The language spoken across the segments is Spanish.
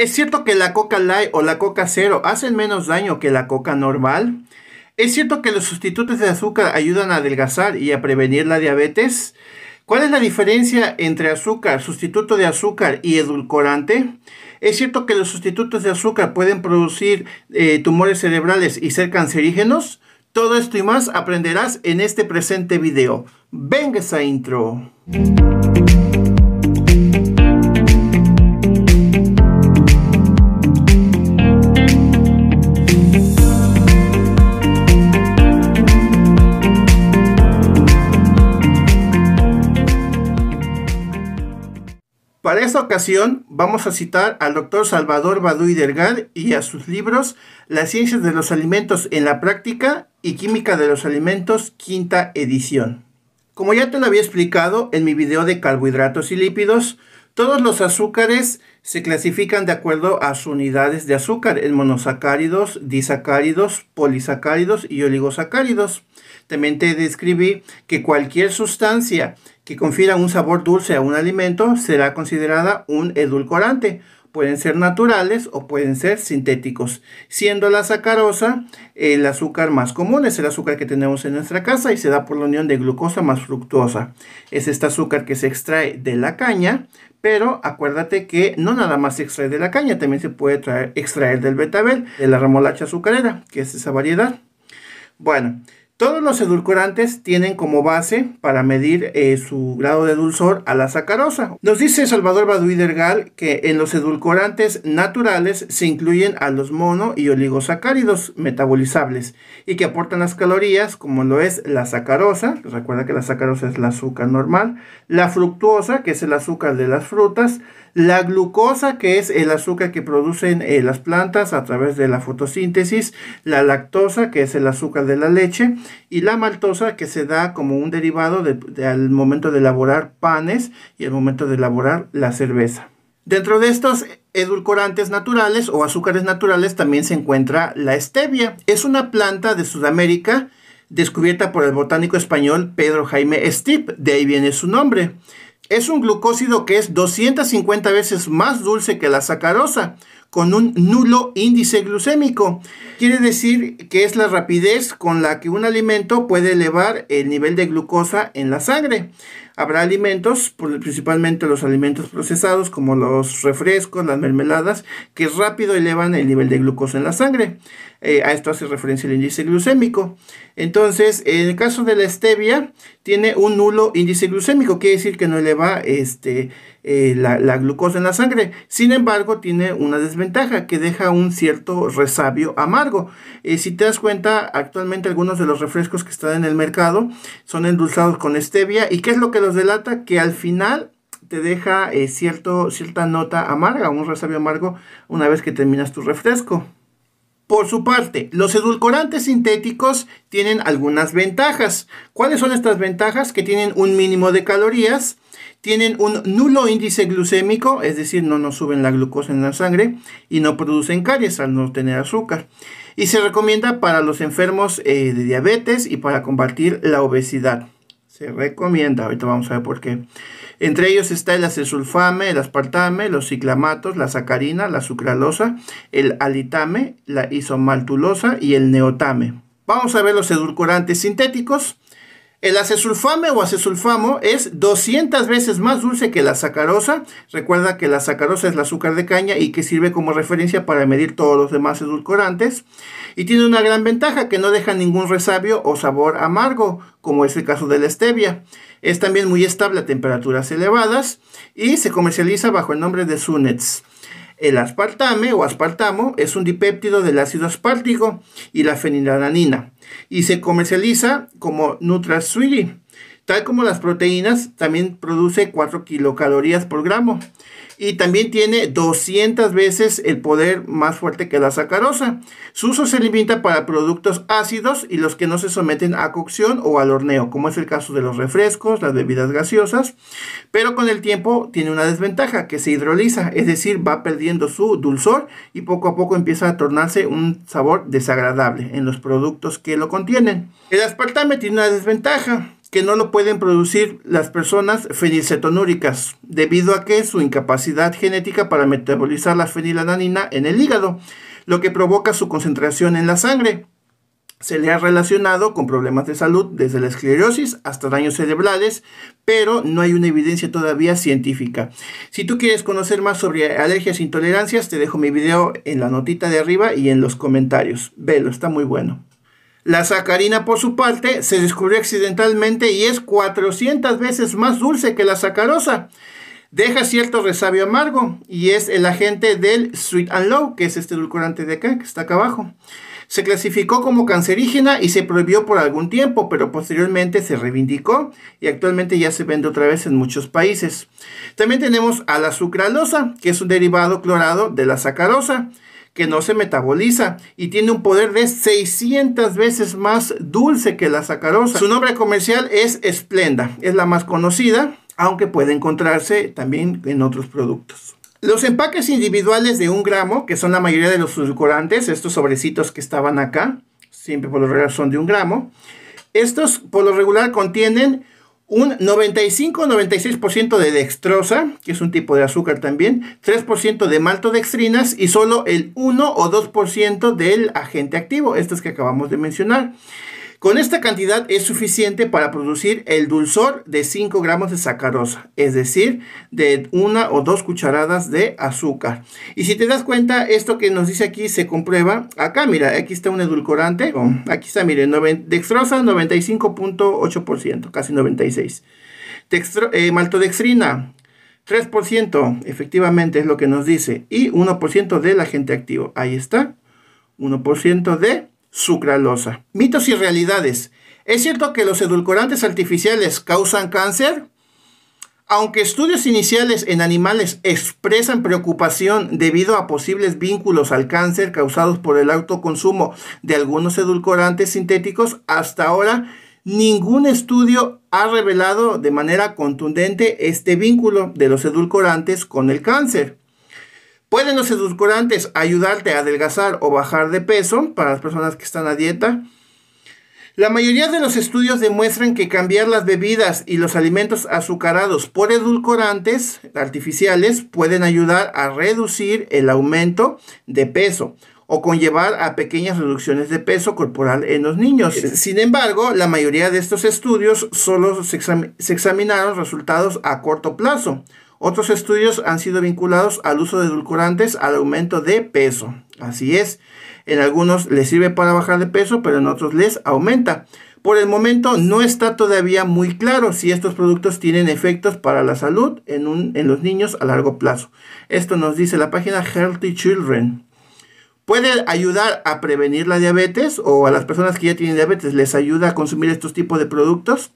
Es cierto que la Coca Light o la Coca Cero hacen menos daño que la Coca normal. Es cierto que los sustitutos de azúcar ayudan a adelgazar y a prevenir la diabetes. ¿Cuál es la diferencia entre azúcar, sustituto de azúcar y edulcorante? ¿Es cierto que los sustitutos de azúcar pueden producir eh, tumores cerebrales y ser cancerígenos? Todo esto y más aprenderás en este presente video. Venga esa intro. En esta ocasión vamos a citar al doctor Salvador Baduy Delgar y a sus libros Las ciencias de los alimentos en la práctica y Química de los alimentos, quinta edición. Como ya te lo había explicado en mi video de carbohidratos y lípidos, todos los azúcares se clasifican de acuerdo a sus unidades de azúcar en monosacáridos, disacáridos, polisacáridos y oligosacáridos. También te describí que cualquier sustancia que confiera un sabor dulce a un alimento será considerada un edulcorante. Pueden ser naturales o pueden ser sintéticos, siendo la sacarosa el azúcar más común, es el azúcar que tenemos en nuestra casa y se da por la unión de glucosa más fructosa. Es este azúcar que se extrae de la caña, pero acuérdate que no nada más se extrae de la caña, también se puede extraer del betabel, de la remolacha azucarera, que es esa variedad. Bueno, todos los edulcorantes tienen como base para medir eh, su grado de dulzor a la sacarosa. Nos dice Salvador Baduidergal que en los edulcorantes naturales se incluyen a los mono y oligosacáridos metabolizables y que aportan las calorías como lo es la sacarosa, recuerda que la sacarosa es el azúcar normal, la fructuosa que es el azúcar de las frutas, la glucosa que es el azúcar que producen eh, las plantas a través de la fotosíntesis, la lactosa que es el azúcar de la leche, y la maltosa que se da como un derivado al momento de elaborar panes y al momento de elaborar la cerveza. Dentro de estos edulcorantes naturales o azúcares naturales también se encuentra la stevia. Es una planta de Sudamérica descubierta por el botánico español Pedro Jaime Stipp, de ahí viene su nombre. Es un glucósido que es 250 veces más dulce que la sacarosa, con un nulo índice glucémico. Quiere decir que es la rapidez con la que un alimento puede elevar el nivel de glucosa en la sangre. Habrá alimentos, pues, principalmente los alimentos procesados como los refrescos, las mermeladas, que rápido elevan el nivel de glucosa en la sangre. Eh, a esto hace referencia el índice glucémico. Entonces, en el caso de la stevia, tiene un nulo índice glucémico, quiere decir que no eleva este, eh, la, glucosa en la sangre. Sin embargo, tiene una desventaja que deja un cierto resabio amargo. Eh, si te das cuenta, actualmente algunos de los refrescos que están en el mercado son endulzados con stevia. ¿Y qué es lo que los delata? Que al final te deja eh, cierta nota amarga, un resabio amargo una vez que terminas tu refresco. Por su parte, los edulcorantes sintéticos tienen algunas ventajas. ¿Cuáles son estas ventajas? Que tienen un mínimo de calorías, tienen un nulo índice glucémico, es decir, no nos suben la glucosa en la sangre y no producen caries al no tener azúcar. Y se recomienda para los enfermos eh, de diabetes y para combatir la obesidad. Se recomienda, ahorita vamos a ver por qué. Entre ellos está el acesulfame, el aspartame, los ciclamatos, la sacarina, la sucralosa, el alitame, la isomaltulosa y el neotame. Vamos a ver los edulcorantes sintéticos. El acesulfame o acesulfamo es 200 veces más dulce que la sacarosa. Recuerda que la sacarosa es el azúcar de caña y que sirve como referencia para medir todos los demás edulcorantes. Y tiene una gran ventaja que no deja ningún resabio o sabor amargo, como es el caso de la stevia. Es también muy estable a temperaturas elevadas y se comercializa bajo el nombre de Sunets. El aspartame o aspartamo es un dipéptido del ácido aspartico y la fenilalanina y se comercializa como NutraSweet. Tal como las proteínas, también produce 4 kilocalorías por gramo. Y también tiene 200 veces el poder más fuerte que la sacarosa. Su uso se limita para productos ácidos y los que no se someten a cocción o al horneo, como es el caso de los refrescos, las bebidas gaseosas. Pero con el tiempo tiene una desventaja, que se hidroliza, es decir, va perdiendo su dulzor y poco a poco empieza a tornarse un sabor desagradable en los productos que lo contienen. El aspartame tiene una desventaja que no lo pueden producir las personas fenilcetonúricas, debido a que su incapacidad genética para metabolizar la fenilalanina en el hígado, lo que provoca su concentración en la sangre. Se le ha relacionado con problemas de salud desde la esclerosis hasta daños cerebrales, pero no hay una evidencia todavía científica. Si tú quieres conocer más sobre alergias e intolerancias, te dejo mi video en la notita de arriba y en los comentarios. Velo, está muy bueno. La sacarina, por su parte, se descubrió accidentalmente y es 400 veces más dulce que la sacarosa. Deja cierto resabio amargo y es el agente del sweet and low, que es este edulcorante de acá, que está acá abajo. Se clasificó como cancerígena y se prohibió por algún tiempo, pero posteriormente se reivindicó y actualmente ya se vende otra vez en muchos países. También tenemos a la sucralosa, que es un derivado clorado de la sacarosa que no se metaboliza y tiene un poder de 600 veces más dulce que la sacarosa. Su nombre comercial es Esplenda, es la más conocida, aunque puede encontrarse también en otros productos. Los empaques individuales de un gramo, que son la mayoría de los edulcorantes, estos sobrecitos que estaban acá, siempre por lo regular son de un gramo, estos por lo regular contienen un 95-96% de dextrosa, que es un tipo de azúcar también, 3% de maltodextrinas y solo el 1 o 2% del agente activo, estos que acabamos de mencionar. Con esta cantidad es suficiente para producir el dulzor de 5 gramos de sacarosa, es decir, de una o dos cucharadas de azúcar. Y si te das cuenta, esto que nos dice aquí se comprueba. Acá, mira, aquí está un edulcorante. aquí está, miren, dextrosa 95.8%, casi 96%. Eh, maltodextrina 3%, efectivamente es lo que nos dice. Y 1% del agente activo. Ahí está. 1% de sucralosa. Mitos y realidades. ¿Es cierto que los edulcorantes artificiales causan cáncer? Aunque estudios iniciales en animales expresan preocupación debido a posibles vínculos al cáncer causados por el autoconsumo de algunos edulcorantes sintéticos, hasta ahora ningún estudio ha revelado de manera contundente este vínculo de los edulcorantes con el cáncer. Pueden los edulcorantes ayudarte a adelgazar o bajar de peso para las personas que están a dieta. La mayoría de los estudios demuestran que cambiar las bebidas y los alimentos azucarados por edulcorantes artificiales pueden ayudar a reducir el aumento de peso o conllevar a pequeñas reducciones de peso corporal en los niños. Sin embargo, la mayoría de estos estudios solo se, examinaron resultados a corto plazo otros estudios han sido vinculados al uso de edulcorantes al aumento de peso. Así es, en algunos les sirve para bajar de peso, pero en otros les aumenta. Por el momento no está todavía muy claro si estos productos tienen efectos para la salud en, un, en los niños a largo plazo. Esto nos dice la página Healthy Children. Puede ayudar a prevenir la diabetes o a las personas que ya tienen diabetes les ayuda a consumir estos tipos de productos.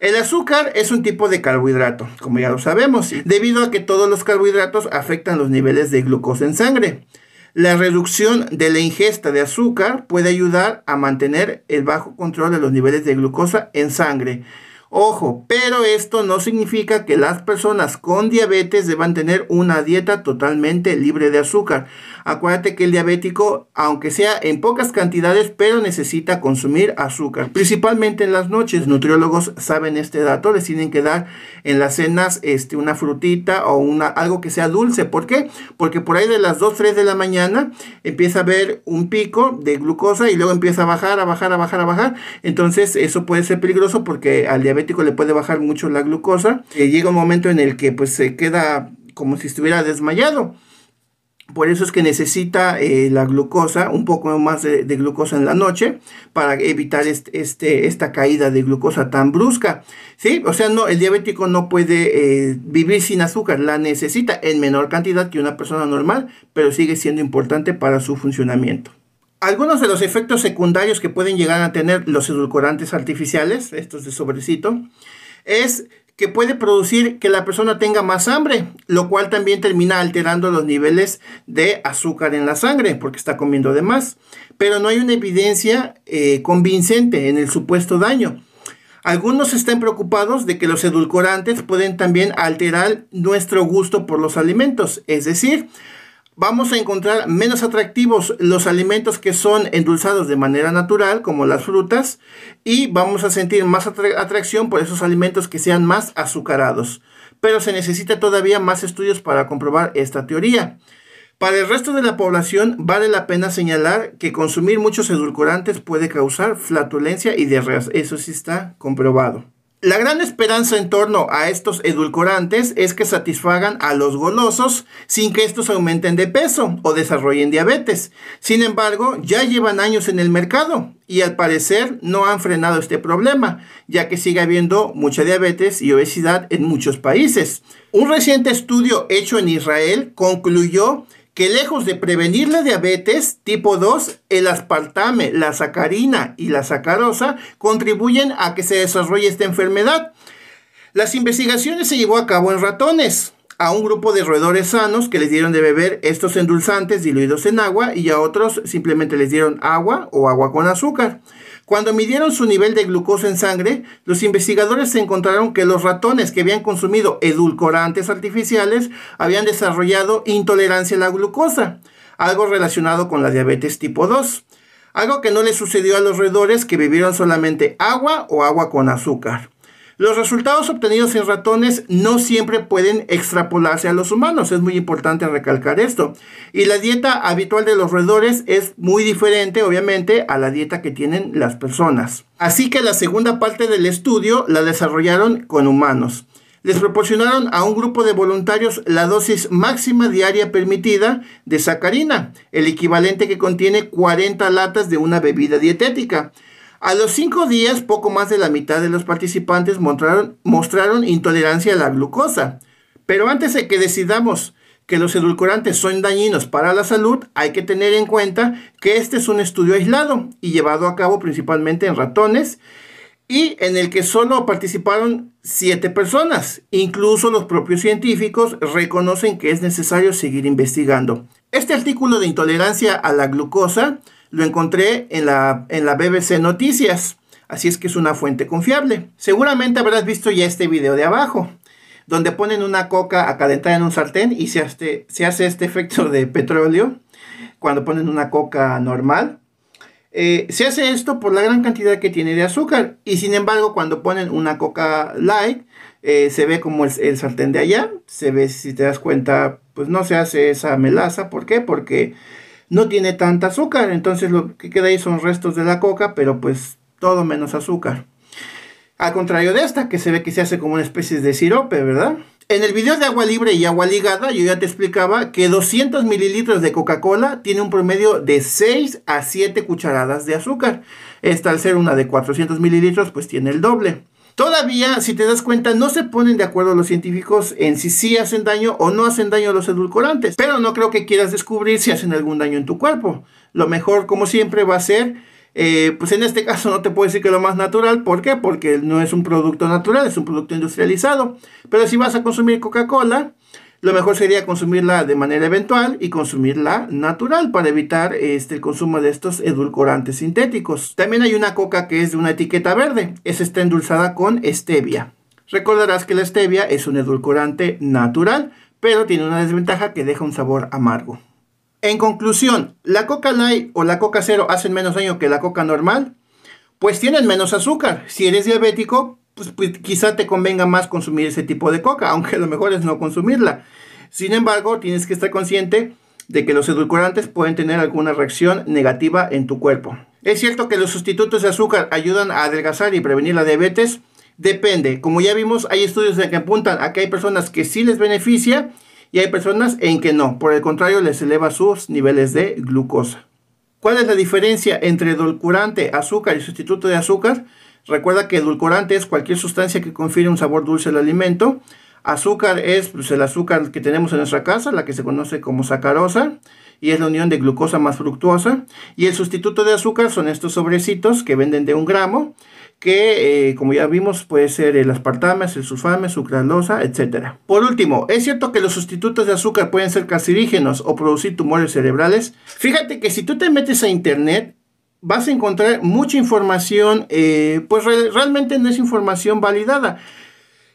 El azúcar es un tipo de carbohidrato, como ya lo sabemos, debido a que todos los carbohidratos afectan los niveles de glucosa en sangre. La reducción de la ingesta de azúcar puede ayudar a mantener el bajo control de los niveles de glucosa en sangre. Ojo, pero esto no significa que las personas con diabetes deban tener una dieta totalmente libre de azúcar. Acuérdate que el diabético, aunque sea en pocas cantidades, pero necesita consumir azúcar, principalmente en las noches. Nutriólogos saben este dato, les tienen que dar en las cenas este, una frutita o una, algo que sea dulce. ¿Por qué? Porque por ahí de las 2, 3 de la mañana empieza a haber un pico de glucosa y luego empieza a bajar, a bajar, a bajar, a bajar. Entonces eso puede ser peligroso porque al diabético le puede bajar mucho la glucosa. Y eh, llega un momento en el que pues se queda como si estuviera desmayado. Por eso es que necesita eh, la glucosa, un poco más de, glucosa en la noche, para evitar este, esta caída de glucosa tan brusca. ¿sí? O sea, no, el diabético no puede eh, vivir sin azúcar, la necesita en menor cantidad que una persona normal, pero sigue siendo importante para su funcionamiento. Algunos de los efectos secundarios que pueden llegar a tener los edulcorantes artificiales, estos de sobrecito, es que puede producir que la persona tenga más hambre, lo cual también termina alterando los niveles de azúcar en la sangre porque está comiendo de más. Pero no hay una evidencia eh, convincente en el supuesto daño. Algunos están preocupados de que los edulcorantes pueden también alterar nuestro gusto por los alimentos, es decir, vamos a encontrar menos atractivos los alimentos que son endulzados de manera natural, como las frutas, y vamos a sentir más atracción por esos alimentos que sean más azucarados. Pero se necesita todavía más estudios para comprobar esta teoría. Para el resto de la población vale la pena señalar que consumir muchos edulcorantes puede causar flatulencia y diarrea. Eso sí está comprobado. La gran esperanza en torno a estos edulcorantes es que satisfagan a los golosos sin que estos aumenten de peso o desarrollen diabetes. Sin embargo, ya llevan años en el mercado y al parecer no han frenado este problema, ya que sigue habiendo mucha diabetes y obesidad en muchos países. Un reciente estudio hecho en Israel concluyó que lejos de prevenir la diabetes tipo 2, el aspartame, la sacarina y la sacarosa contribuyen a que se desarrolle esta enfermedad. Las investigaciones se llevó a cabo en ratones, a un grupo de roedores sanos que les dieron de beber estos endulzantes diluidos en agua y a otros simplemente les dieron agua o agua con azúcar. Cuando midieron su nivel de glucosa en sangre, los investigadores se encontraron que los ratones que habían consumido edulcorantes artificiales habían desarrollado intolerancia a la glucosa, algo relacionado con la diabetes tipo 2, algo que no le sucedió a los roedores que vivieron solamente agua o agua con azúcar. Los resultados obtenidos en ratones no siempre pueden extrapolarse a los humanos, es muy importante recalcar esto. Y la dieta habitual de los roedores es muy diferente, obviamente, a la dieta que tienen las personas. Así que la segunda parte del estudio la desarrollaron con humanos. Les proporcionaron a un grupo de voluntarios la dosis máxima diaria permitida de sacarina, el equivalente que contiene 40 latas de una bebida dietética. A los cinco días, poco más de la mitad de los participantes mostraron, intolerancia a la glucosa. Pero antes de que decidamos que los edulcorantes son dañinos para la salud, hay que tener en cuenta que este es un estudio aislado y llevado a cabo principalmente en ratones y en el que solo participaron siete personas. Incluso los propios científicos reconocen que es necesario seguir investigando. Este artículo de intolerancia a la glucosa lo encontré en la, en la BBC Noticias, así es que es una fuente confiable. Seguramente habrás visto ya este video de abajo, donde ponen una coca a calentar en un sartén y se hace, se hace este efecto de petróleo cuando ponen una coca normal. Eh, se hace esto por la gran cantidad que tiene de azúcar y sin embargo cuando ponen una coca light eh, se ve como el, el, sartén de allá, se ve si te das cuenta pues no se hace esa melaza, ¿por qué? Porque no tiene tanta azúcar, entonces lo que queda ahí son restos de la coca, pero pues todo menos azúcar. Al contrario de esta, que se ve que se hace como una especie de sirope, ¿verdad? En el video de agua libre y agua ligada, yo ya te explicaba que 200 mililitros de Coca-Cola tiene un promedio de 6 a 7 cucharadas de azúcar. Esta, al ser una de 400 mililitros, pues tiene el doble. Todavía, si te das cuenta, no se ponen de acuerdo los científicos en si sí hacen daño o no hacen daño a los edulcorantes, pero no creo que quieras descubrir si hacen algún daño en tu cuerpo. Lo mejor, como siempre, va a ser, eh, pues en este caso no te puedo decir que lo más natural, ¿por qué? Porque no es un producto natural, es un producto industrializado. Pero si vas a consumir Coca-Cola, lo mejor sería consumirla de manera eventual y consumirla natural para evitar este, el consumo de estos edulcorantes sintéticos. También hay una coca que es de una etiqueta verde. Esa está endulzada con stevia. Recordarás que la stevia es un edulcorante natural, pero tiene una desventaja que deja un sabor amargo. En conclusión, ¿la coca light o la coca cero hacen menos daño que la coca normal? Pues tienen menos azúcar. Si eres diabético, pues, pues, quizá te convenga más consumir ese tipo de coca, aunque lo mejor es no consumirla. Sin embargo, tienes que estar consciente de que los edulcorantes pueden tener alguna reacción negativa en tu cuerpo. Es cierto que los sustitutos de azúcar ayudan a adelgazar y prevenir la diabetes. Depende. Como ya vimos, hay estudios en que apuntan a que hay personas que sí les beneficia y hay personas en que no. Por el contrario, les eleva sus niveles de glucosa. ¿Cuál es la diferencia entre edulcorante, azúcar y sustituto de azúcar? Recuerda que edulcorante es cualquier sustancia que confiere un sabor dulce al alimento. Azúcar es pues, el azúcar que tenemos en nuestra casa, la que se conoce como sacarosa, y es la unión de glucosa más fructuosa. Y el sustituto de azúcar son estos sobrecitos que venden de un gramo, que eh, como ya vimos puede ser el aspartame, el sulfame, sucralosa, etc. Por último, es cierto que los sustitutos de azúcar pueden ser carcinígenos o producir tumores cerebrales. Fíjate que si tú te metes a internet vas a encontrar mucha información, eh, pues realmente no es información validada.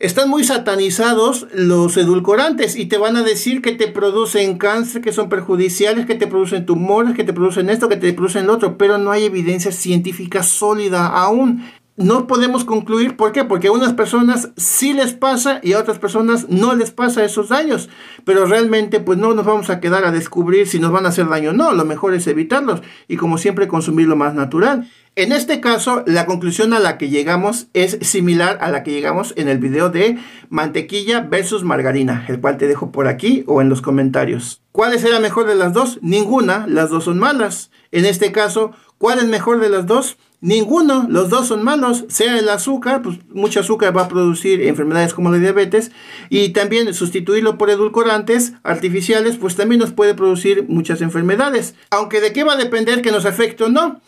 Están muy satanizados los edulcorantes y te van a decir que te producen cáncer, que son perjudiciales, que te producen tumores, que te producen esto, que te producen lo otro, pero no hay evidencia científica sólida aún no podemos concluir, ¿por qué? Porque a unas personas sí les pasa y a otras personas no les pasa esos daños, pero realmente pues no nos vamos a quedar a descubrir si nos van a hacer daño o no, lo mejor es evitarlos y como siempre consumir lo más natural. En este caso, la conclusión a la que llegamos es similar a la que llegamos en el video de mantequilla versus margarina, el cual te dejo por aquí o en los comentarios. ¿Cuál es la mejor de las dos? Ninguna, las dos son malas. En este caso, ¿cuál es mejor de las dos? Ninguno, los dos son malos, sea el azúcar, pues mucho azúcar va a producir enfermedades como la diabetes y también sustituirlo por edulcorantes artificiales, pues también nos puede producir muchas enfermedades. Aunque de qué va a depender que nos afecte o no.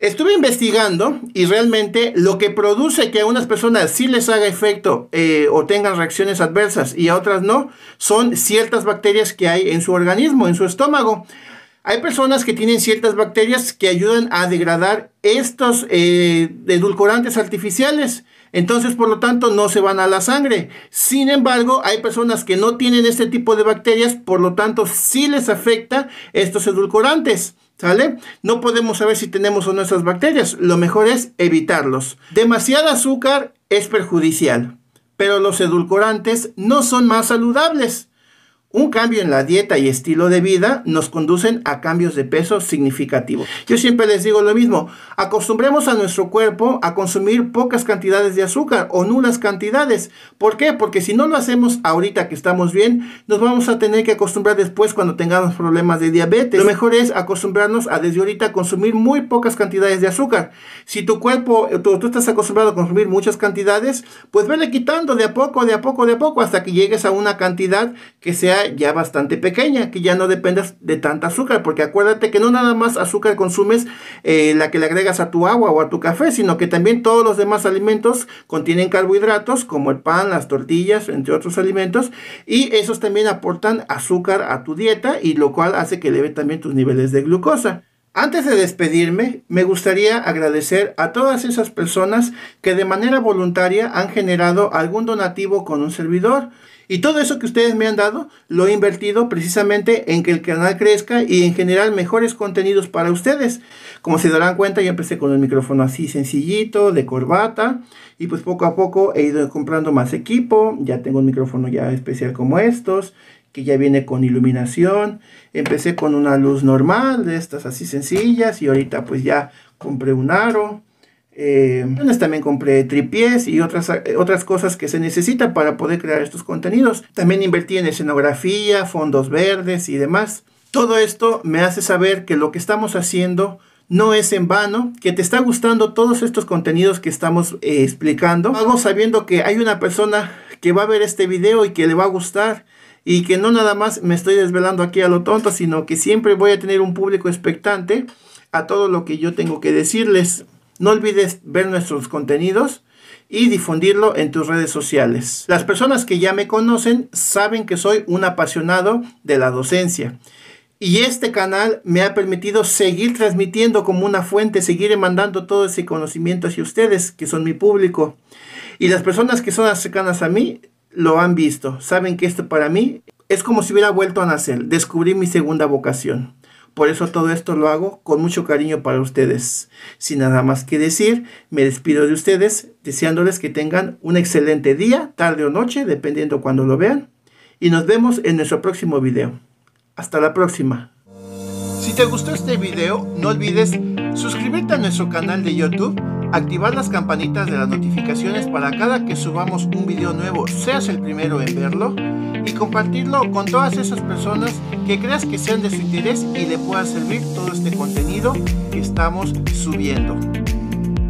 Estuve investigando y realmente lo que produce que a unas personas sí les haga efecto eh, o tengan reacciones adversas y a otras no, son ciertas bacterias que hay en su organismo, en su estómago. Hay personas que tienen ciertas bacterias que ayudan a degradar estos eh, edulcorantes artificiales. Entonces, por lo tanto, no se van a la sangre. Sin embargo, hay personas que no tienen este tipo de bacterias, por lo tanto, sí les afecta estos edulcorantes. ¿Sale? No podemos saber si tenemos o no esas bacterias. Lo mejor es evitarlos. Demasiado azúcar es perjudicial, pero los edulcorantes no son más saludables. Un cambio en la dieta y estilo de vida nos conducen a cambios de peso significativos. Yo siempre les digo lo mismo, acostumbremos a nuestro cuerpo a consumir pocas cantidades de azúcar o nulas cantidades. ¿Por qué? Porque si no lo hacemos ahorita que estamos bien, nos vamos a tener que acostumbrar después cuando tengamos problemas de diabetes. Lo mejor es acostumbrarnos a desde ahorita consumir muy pocas cantidades de azúcar. Si tu cuerpo, eh, tú, tú estás acostumbrado a consumir muchas cantidades, pues vele quitando de a poco, de a poco, de a poco, hasta que llegues a una cantidad que sea ya bastante pequeña, que ya no dependas de tanta azúcar, porque acuérdate que no nada más azúcar consumes eh, la que le agregas a tu agua o a tu café, sino que también todos los demás alimentos contienen carbohidratos, como el pan, las tortillas, entre otros alimentos, y esos también aportan azúcar a tu dieta, y lo cual hace que eleve también tus niveles de glucosa. Antes de despedirme, me gustaría agradecer a todas esas personas que de manera voluntaria han generado algún donativo con un servidor. Y todo eso que ustedes me han dado lo he invertido precisamente en que el canal crezca y en generar mejores contenidos para ustedes. Como se darán cuenta, yo empecé con el micrófono así sencillito, de corbata, y pues poco a poco he ido comprando más equipo, ya tengo un micrófono ya especial como estos, que ya viene con iluminación. Empecé con una luz normal, de estas así sencillas, y ahorita pues ya compré un aro. Eh, también compré tripies y otras, eh, otras cosas que se necesitan para poder crear estos contenidos. También invertí en escenografía, fondos verdes y demás. Todo esto me hace saber que lo que estamos haciendo no es en vano, que te está gustando todos estos contenidos que estamos eh, explicando. Hago sabiendo que hay una persona que va a ver este video y que le va a gustar y que no nada más me estoy desvelando aquí a lo tonto, sino que siempre voy a tener un público expectante a todo lo que yo tengo que decirles. No olvides ver nuestros contenidos y difundirlo en tus redes sociales. Las personas que ya me conocen saben que soy un apasionado de la docencia. Y este canal me ha permitido seguir transmitiendo como una fuente, seguir mandando todo ese conocimiento hacia ustedes, que son mi público. Y las personas que son cercanas a mí lo han visto, saben que esto para mí es como si hubiera vuelto a nacer, descubrí mi segunda vocación. Por eso todo esto lo hago con mucho cariño para ustedes. Sin nada más que decir, me despido de ustedes deseándoles que tengan un excelente día, tarde o noche, dependiendo cuando lo vean. Y nos vemos en nuestro próximo video. Hasta la próxima. Si te gustó este video, no olvides suscribirte a nuestro canal de YouTube activar las campanitas de las notificaciones para cada que subamos un video nuevo seas el primero en verlo y compartirlo con todas esas personas que creas que sean de su interés y le pueda servir todo este contenido que estamos subiendo.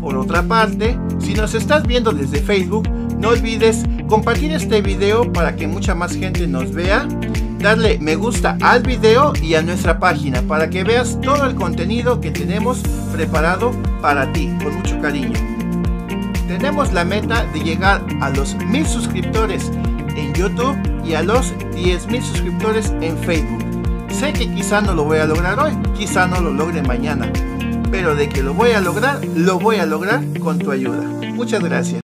Por otra parte, si nos estás viendo desde Facebook, no olvides compartir este video para que mucha más gente nos vea, darle me gusta al video y a nuestra página para que veas todo el contenido que tenemos preparado para ti, con mucho cariño. Tenemos la meta de llegar a los mil suscriptores en YouTube y a los 10.000 suscriptores en Facebook. Sé que quizá no lo voy a lograr hoy, quizá no lo logre mañana, pero de que lo voy a lograr, lo voy a lograr con tu ayuda. Muchas gracias.